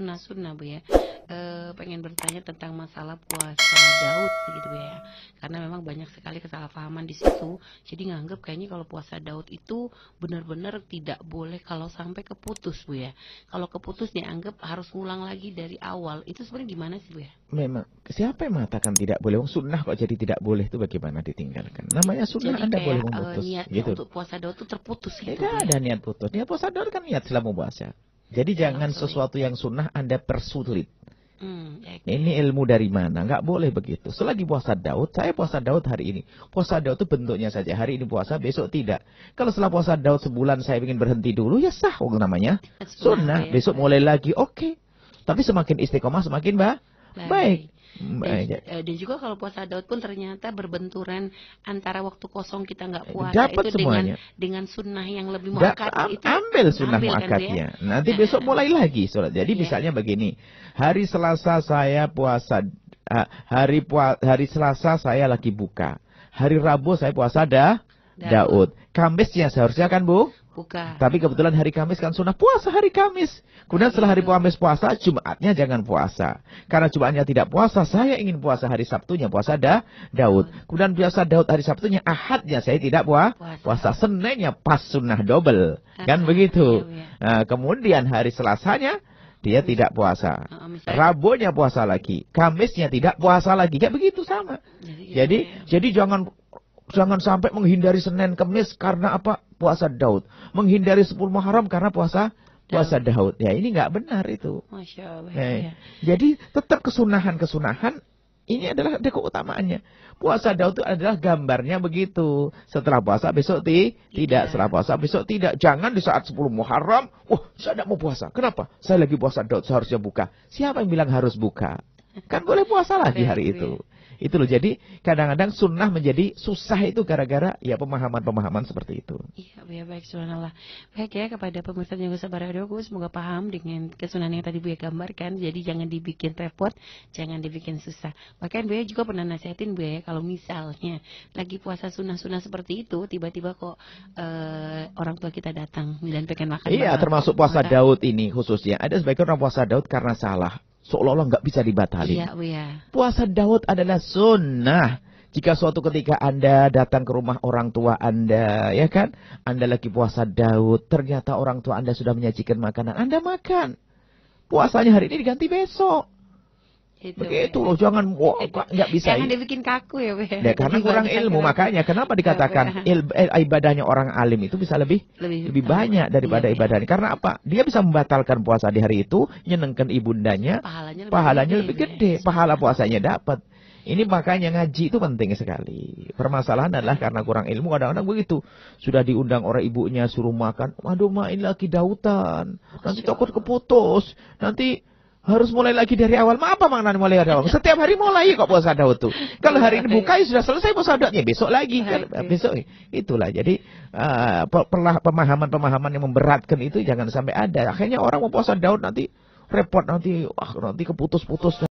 sunnah-sunnah bu ya e, pengen bertanya tentang masalah puasa Daud gitu bu ya karena memang banyak sekali kesalahpahaman di situ jadi nganggap kayaknya kalau puasa Daud itu benar-benar tidak boleh kalau sampai keputus bu ya kalau keputus dianggap harus ngulang lagi dari awal itu sebenarnya gimana sih bu ya memang siapa yang mengatakan tidak boleh Wong sunnah kok jadi tidak boleh itu bagaimana ditinggalkan namanya sunnah jadi anda kayak, boleh memutus uh, eh, niat gitu untuk puasa Daud itu terputus gitu tidak ya. ada niat putus dia puasa Daud kan niat selama puasa jadi iya, jangan sesuatu gitu. yang sunnah Anda persulit. Hmm, ya, okay. Ini ilmu dari mana? Nggak boleh begitu. Selagi puasa Daud, saya puasa Daud hari ini. Puasa Daud itu bentuknya saja. Hari ini puasa, besok tidak. Kalau setelah puasa Daud sebulan saya ingin berhenti dulu, ya sah namanya. Sunnah, ya. besok mulai lagi, oke. Okay. Tapi semakin istiqomah, semakin bah. Baik. Baik. Dan, eh, dan juga kalau puasa Daud pun ternyata berbenturan antara waktu kosong kita nggak eh, puasa Dapat itu semuanya. dengan dengan sunnah yang lebih muakkad itu. Ambil sunnah kan, muakatnya. Kan, Nanti besok mulai lagi sholat. Jadi yeah. misalnya begini, hari Selasa saya puasa, hari puasa, hari Selasa saya lagi buka, hari Rabu saya puasa dah Daud. Kamisnya seharusnya kan Bu? Buka. Tapi kebetulan hari Kamis kan sunnah puasa hari Kamis. Kemudian setelah hari iya. Kamis puasa, Jumatnya jangan puasa. Karena Jumatnya tidak puasa, saya ingin puasa hari Sabtunya, puasa da Daud. Kemudian puasa Daud hari Sabtunya, Ahadnya saya tidak puasa. Puasa Seninnya pas sunnah double. Kan ah, begitu. Iya, iya. Nah, kemudian hari Selasanya, dia tidak puasa. Ah, ah, Rabunya puasa lagi, Kamisnya tidak puasa lagi. Kayak begitu sama. Jadi jadi jangan Jangan sampai menghindari Senin Kemis karena apa? Puasa Daud. Menghindari 10 Muharram karena puasa puasa Daud. Ya ini nggak benar itu. Masya Allah. ya. Jadi tetap kesunahan-kesunahan ini adalah ada utamanya. Puasa Daud itu adalah gambarnya begitu. Setelah puasa besok ti, tidak. Setelah puasa besok tidak. Jangan di saat 10 Muharram, wah oh, saya tidak mau puasa. Kenapa? Saya lagi puasa Daud seharusnya buka. Siapa yang bilang harus buka? Kan boleh puasa lagi hari itu. Itu loh. Jadi kadang-kadang sunnah menjadi susah itu gara-gara ya pemahaman-pemahaman seperti itu. Iya, ya baik subhanallah. Baik ya kepada pemirsa yang sabar radio semoga paham dengan kesunahan yang tadi gue ya gambarkan. Jadi jangan dibikin repot, jangan dibikin susah. Bahkan gue ya juga pernah nasihatin gue ya, kalau misalnya lagi puasa sunnah-sunnah seperti itu tiba-tiba kok eh, orang tua kita datang dan pengen makan. Iya, termasuk puasa Daud ini khususnya. Ada sebagian orang puasa Daud karena salah seolah-olah nggak bisa dibatalin. Iya, ya. Puasa Daud adalah sunnah. Jika suatu ketika Anda datang ke rumah orang tua Anda, ya kan? Anda lagi puasa Daud, ternyata orang tua Anda sudah menyajikan makanan, Anda makan. Puasanya hari ini diganti besok. Gitu. Begitu loh, jangan wah, wow, nggak bisa. Jangan dibikin kaku ya, Be. Ya, nah, karena kurang ilmu makanya kenapa dikatakan il, eh, ibadahnya orang alim itu bisa lebih lebih, lebih banyak daripada iya, iya. ibadahnya. Karena apa? Dia bisa membatalkan puasa di hari itu, nyenengkan ibundanya, pahalanya lebih, pahalanya lebih gede, gede. pahala puasanya dapat. Ini makanya ngaji itu penting sekali. Permasalahan adalah karena kurang ilmu kadang-kadang begitu. Sudah diundang orang ibunya suruh makan, aduh main lagi dautan. Nanti takut keputus. Nanti harus mulai lagi dari awal. Ma, apa makna mulai dari awal? Setiap hari mulai kok puasa Daud tuh. Kalau hari ini buka ya sudah selesai puasa Daudnya, besok lagi kan besok eh, itulah. Jadi uh, pemahaman-pemahaman yang memberatkan itu jangan sampai ada. Akhirnya orang mau puasa Daud nanti repot nanti wah nanti keputus-putus